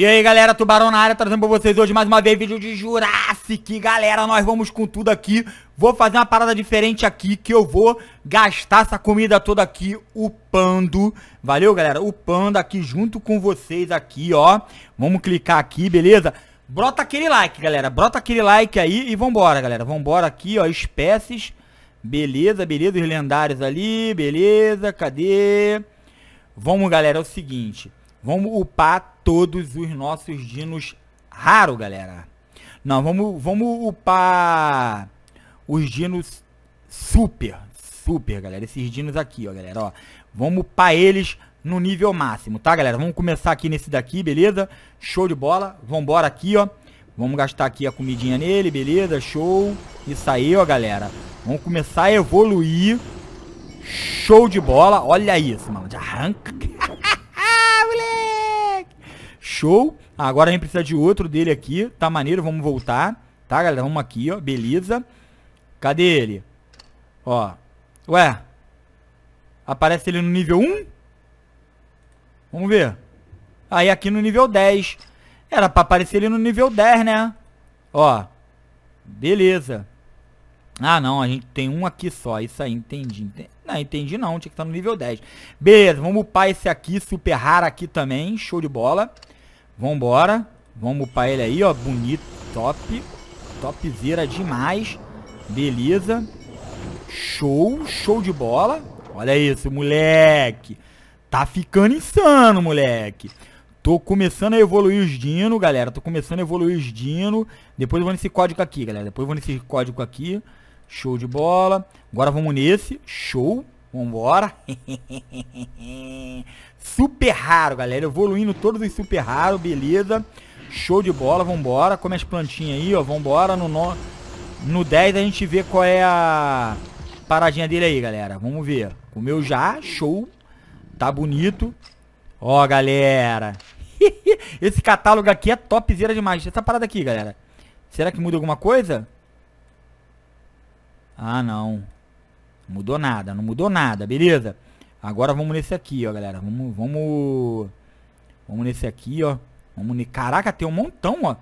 E aí galera, Tubarão na área, trazendo pra vocês hoje mais uma vez vídeo de Jurassic Galera, nós vamos com tudo aqui Vou fazer uma parada diferente aqui, que eu vou gastar essa comida toda aqui upando Valeu galera, upando aqui junto com vocês aqui, ó Vamos clicar aqui, beleza? Brota aquele like galera, brota aquele like aí e vambora galera Vambora aqui, ó, espécies Beleza, beleza, os lendários ali, beleza, cadê? Vamos galera, é o seguinte Vamos upar todos os nossos dinos raro, galera. Não, vamos, vamos upar os dinos super, super, galera. Esses dinos aqui, ó, galera, ó. Vamos upar eles no nível máximo, tá, galera? Vamos começar aqui nesse daqui, beleza? Show de bola. Vambora aqui, ó. Vamos gastar aqui a comidinha nele, beleza? Show. Isso aí, ó, galera. Vamos começar a evoluir. Show de bola. Olha isso, mano. Já arranca. Show. Agora a gente precisa de outro dele aqui. Tá maneiro, vamos voltar. Tá, galera? Vamos aqui, ó. Beleza. Cadê ele? Ó. Ué. Aparece ele no nível 1? Vamos ver. Aí aqui no nível 10. Era pra aparecer ele no nível 10, né? Ó. Beleza. Ah, não. A gente tem um aqui só. Isso aí, entendi. entendi. Não, entendi não. Tinha que estar no nível 10. Beleza, vamos upar esse aqui. Super raro aqui também. Show de bola. Vambora. Vamos upar ele aí, ó. Bonito. Top. Topzera demais. Beleza. Show. Show de bola. Olha isso, moleque. Tá ficando insano, moleque. Tô começando a evoluir os dino, galera. Tô começando a evoluir os dino. Depois vou nesse código aqui, galera. Depois vou nesse código aqui. Show de bola. Agora vamos nesse. Show. Vambora. super raro, galera. Evoluindo todos os super raro, beleza. Show de bola, vambora. Come as plantinhas aí, ó. Vambora. No, no, no 10 a gente vê qual é a paradinha dele aí, galera. Vamos ver. Comeu já, show. Tá bonito. Ó, galera. Esse catálogo aqui é topzera demais. Essa parada aqui, galera. Será que muda alguma coisa? Ah, não. Mudou nada, não mudou nada, beleza? Agora vamos nesse aqui, ó, galera. Vamos, vamos... Vamos nesse aqui, ó. Vamos... Ne... Caraca, tem um montão, ó.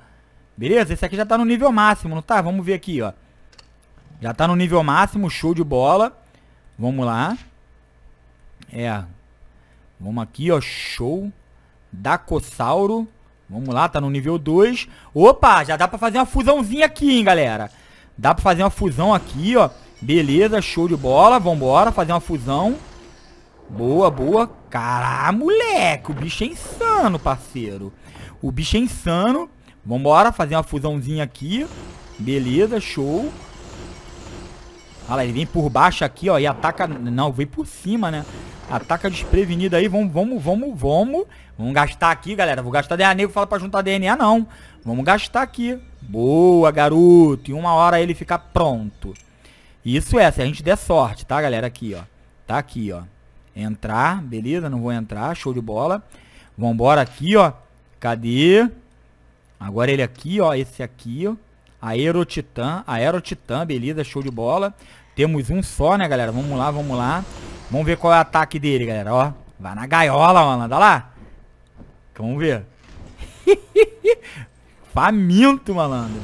Beleza? Esse aqui já tá no nível máximo, não tá? Vamos ver aqui, ó. Já tá no nível máximo, show de bola. Vamos lá. É. Vamos aqui, ó. Show. Dacossauro. Vamos lá, tá no nível 2. Opa, já dá pra fazer uma fusãozinha aqui, hein, galera. Dá pra fazer uma fusão aqui, ó. Beleza, show de bola. Vambora, fazer uma fusão. Boa, boa. Caralho, moleque. O bicho é insano, parceiro. O bicho é insano. Vambora, fazer uma fusãozinha aqui. Beleza, show. Olha lá, ele vem por baixo aqui, ó. E ataca... Não, veio por cima, né? Ataca desprevenido aí. Vamos, vamos, vamos, vamos. Vamos gastar aqui, galera. Vou gastar DNA. Nego fala pra juntar DNA, não. Vamos gastar aqui. Boa, garoto. Em uma hora ele fica pronto. Isso é, se a gente der sorte, tá, galera? Aqui, ó. Tá aqui, ó. Entrar, beleza? Não vou entrar, show de bola. Vambora aqui, ó. Cadê? Agora ele aqui, ó. Esse aqui, ó. Aero Aero Titan, beleza, show de bola. Temos um só, né, galera? Vamos lá, vamos lá. Vamos ver qual é o ataque dele, galera, ó. Vai na gaiola, mano, Dá lá. Vamos ver. Faminto, malandro.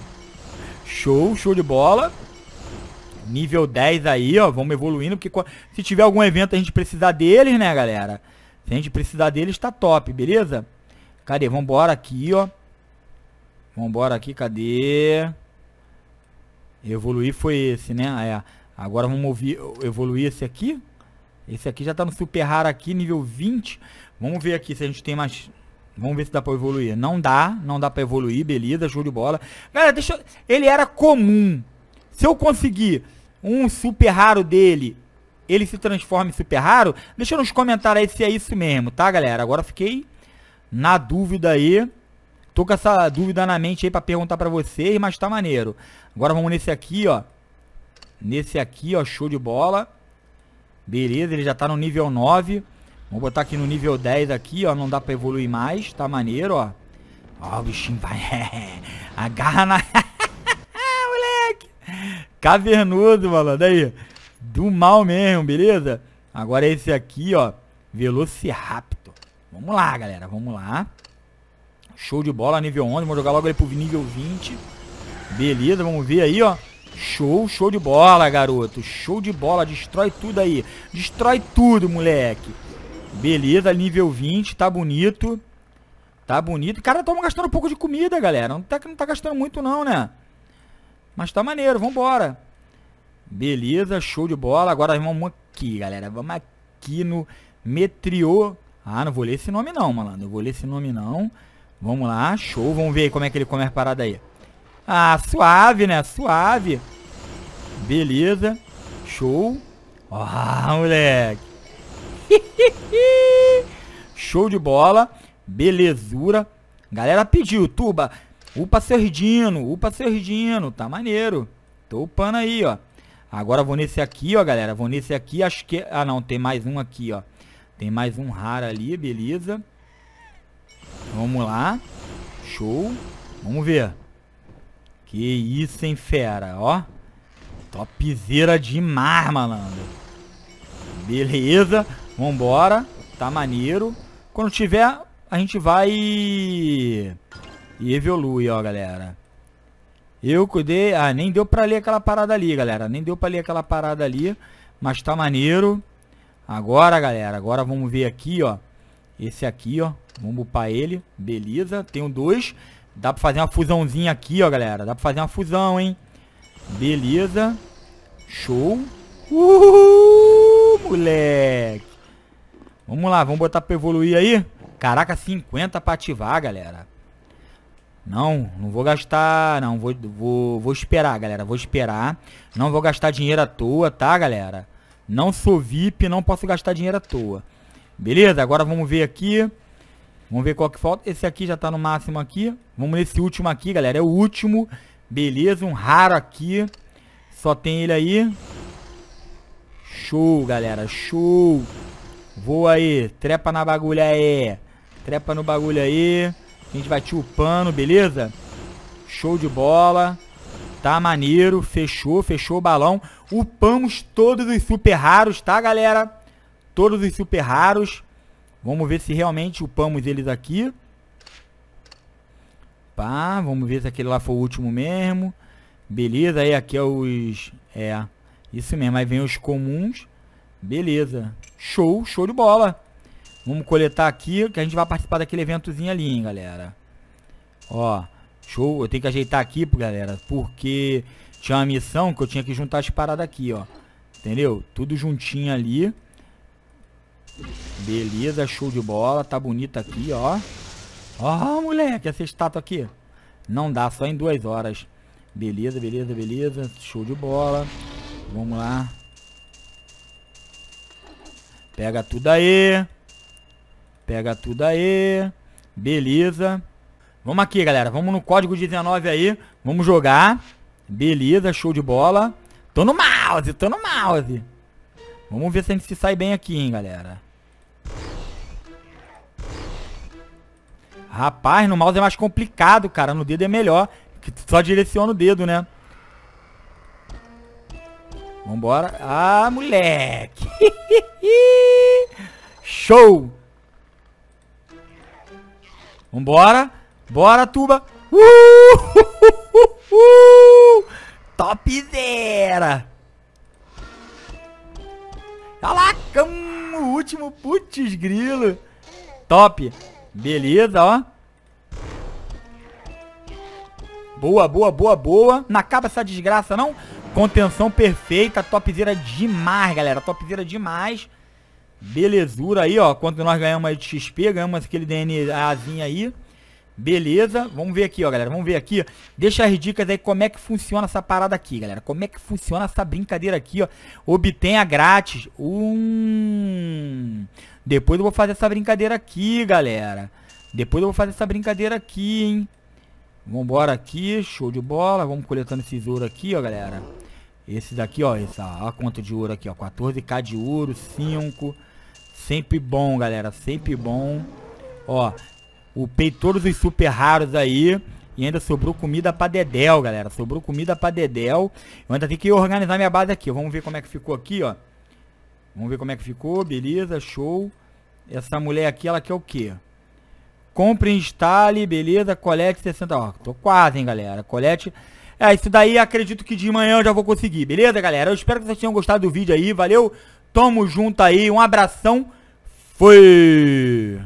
Show, show de bola nível 10 aí, ó, vamos evoluindo, porque se tiver algum evento a gente precisar deles, né, galera? Se a gente precisar deles, tá top, beleza? Cadê? Vambora aqui, ó. Vambora aqui, cadê? Evoluir foi esse, né? é. Agora vamos ouvir, evoluir esse aqui. Esse aqui já tá no super raro aqui, nível 20. Vamos ver aqui se a gente tem mais... Vamos ver se dá pra evoluir. Não dá, não dá pra evoluir, beleza, show de bola. Galera, deixa... Eu... Ele era comum, se eu conseguir um super raro dele, ele se transforma em super raro, deixa nos comentários aí se é isso mesmo, tá, galera? Agora fiquei na dúvida aí. Tô com essa dúvida na mente aí pra perguntar pra vocês, mas tá maneiro. Agora vamos nesse aqui, ó. Nesse aqui, ó, show de bola. Beleza, ele já tá no nível 9. Vamos botar aqui no nível 10 aqui, ó. Não dá pra evoluir mais, tá maneiro, ó. Ó, o bichinho vai... Agarra na... Cavernudo, malandro. Aí. Do mal mesmo, beleza? Agora esse aqui, ó. Velociraptor. Vamos lá, galera. Vamos lá. Show de bola, nível 11. Vamos jogar logo ele pro nível 20. Beleza, vamos ver aí, ó. Show, show de bola, garoto. Show de bola, destrói tudo aí. Destrói tudo, moleque. Beleza, nível 20, tá bonito. Tá bonito. Cara, estamos gastando um pouco de comida, galera. Não tá, não tá gastando muito não, né? Mas tá maneiro, vambora. Beleza, show de bola. Agora vamos aqui, galera. Vamos aqui no Metriô. Ah, não vou ler esse nome não, malandro. Não vou ler esse nome não. Vamos lá, show. Vamos ver como é que ele come a parada aí. Ah, suave, né? Suave. Beleza. Show. Ah, moleque. show de bola. Belezura. Galera pediu, Tuba. Upa seu Ridino, upa seu Ridino, tá maneiro. Tô upando aí, ó. Agora vou nesse aqui, ó, galera. Vou nesse aqui, acho que... Ah, não, tem mais um aqui, ó. Tem mais um raro ali, beleza. Vamos lá. Show. Vamos ver. Que isso, hein, fera, ó. Topzera demais, malandro. Beleza. Vambora. Tá maneiro. Quando tiver, a gente vai... E evolui, ó, galera. Eu cuidei... Ah, nem deu pra ler aquela parada ali, galera. Nem deu pra ler aquela parada ali. Mas tá maneiro. Agora, galera. Agora vamos ver aqui, ó. Esse aqui, ó. Vamos upar ele. Beleza. Tenho dois. Dá pra fazer uma fusãozinha aqui, ó, galera. Dá pra fazer uma fusão, hein. Beleza. Show. Uhul, moleque. Vamos lá. Vamos botar pra evoluir aí. Caraca, 50 pra ativar, galera. Não, não vou gastar, não, vou, vou, vou esperar, galera, vou esperar. Não vou gastar dinheiro à toa, tá, galera? Não sou VIP, não posso gastar dinheiro à toa. Beleza, agora vamos ver aqui. Vamos ver qual que falta. Esse aqui já tá no máximo aqui. Vamos nesse último aqui, galera. É o último. Beleza, um raro aqui. Só tem ele aí. Show, galera. Show. Voa aí. Trepa na bagulha aí. Trepa no bagulho aí. A gente vai te upando, beleza? Show de bola. Tá maneiro. Fechou, fechou o balão. Upamos todos os super raros, tá, galera? Todos os super raros. Vamos ver se realmente upamos eles aqui. Pá, vamos ver se aquele lá foi o último mesmo. Beleza, aí aqui é os... É, isso mesmo, aí vem os comuns. Beleza. Show, show de bola. Vamos coletar aqui, que a gente vai participar daquele eventozinho ali, hein, galera. Ó, show. Eu tenho que ajeitar aqui, galera, porque tinha uma missão que eu tinha que juntar as paradas aqui, ó. Entendeu? Tudo juntinho ali. Beleza, show de bola. Tá bonito aqui, ó. Ó, moleque, essa estátua aqui. Não dá, só em duas horas. Beleza, beleza, beleza. Show de bola. Vamos lá. Pega tudo aí. Pega tudo aí. Beleza. Vamos aqui, galera. Vamos no código 19 aí. Vamos jogar. Beleza, show de bola. Tô no mouse, tô no mouse. Vamos ver se a gente se sai bem aqui, hein, galera. Rapaz, no mouse é mais complicado, cara. No dedo é melhor. Que só direciona o dedo, né? Vambora. Ah, moleque. Show! Vambora. Bora, tuba. Uh! uh, Tá lá, Caraca, o último. Putz, grilo. Top. Beleza, ó. Boa, boa, boa, boa. Não acaba essa desgraça, não. Contenção perfeita. Topzera demais, galera. Topzera demais. Belezura aí, ó. Quanto nós ganhamos aí de XP, ganhamos aquele DNAzinho aí. Beleza, vamos ver aqui, ó, galera. Vamos ver aqui. Deixa as dicas aí como é que funciona essa parada aqui, galera. Como é que funciona essa brincadeira aqui, ó. Obtenha grátis. Um... Depois eu vou fazer essa brincadeira aqui, galera. Depois eu vou fazer essa brincadeira aqui, hein. Vambora aqui, show de bola. Vamos coletando esses ouro aqui, ó, galera. Esses daqui, ó, essa, ó, a conta de ouro aqui, ó. 14k de ouro, 5... Sempre bom, galera. Sempre bom. Ó, o todos os super raros aí. E ainda sobrou comida pra Dedel, galera. Sobrou comida pra Dedel. Eu ainda tenho que organizar minha base aqui. Vamos ver como é que ficou aqui, ó. Vamos ver como é que ficou. Beleza, show. Essa mulher aqui, ela quer o quê? Compre, instale, beleza. Colete 60. Ó, tô quase, hein, galera. Colete... É, isso daí acredito que de manhã eu já vou conseguir, beleza, galera? Eu espero que vocês tenham gostado do vídeo aí, valeu! Tamo junto aí, um abração. Fui!